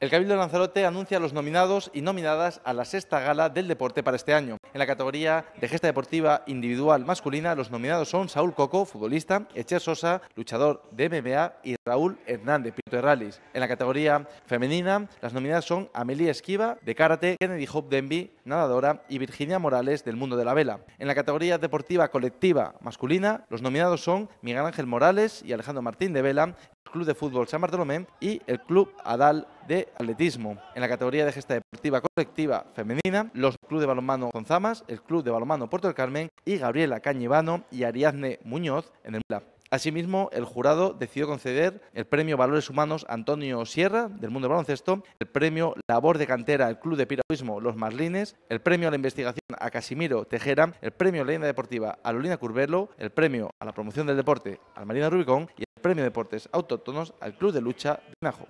El Cabildo Lanzarote anuncia los nominados y nominadas a la sexta gala del deporte para este año. En la categoría de gesta deportiva individual masculina, los nominados son Saúl Coco, futbolista, Echer Sosa, luchador de MMA y Raúl Hernández, piloto de rallies. En la categoría femenina, las nominadas son Amelia Esquiva, de karate, Kennedy Hope Denby, nadadora, y Virginia Morales, del mundo de la vela. En la categoría deportiva colectiva masculina, los nominados son Miguel Ángel Morales y Alejandro Martín de Vela, Club de Fútbol San Bartolomé y el Club Adal de Atletismo. En la categoría de gesta deportiva colectiva femenina, los Club de Balonmano Gonzamas, el Club de Balonmano Puerto del Carmen y Gabriela Cañivano y Ariadne Muñoz en el Asimismo, el jurado decidió conceder el premio Valores Humanos Antonio Sierra, del mundo del baloncesto, el premio Labor de Cantera al Club de Piragüismo Los Marlines, el premio a la investigación a Casimiro Tejera, el premio Leyenda Deportiva a Lolina Curvelo, el premio a la promoción del deporte a Marina Rubicón y Premio Deportes Autóctonos al Club de Lucha de Najo.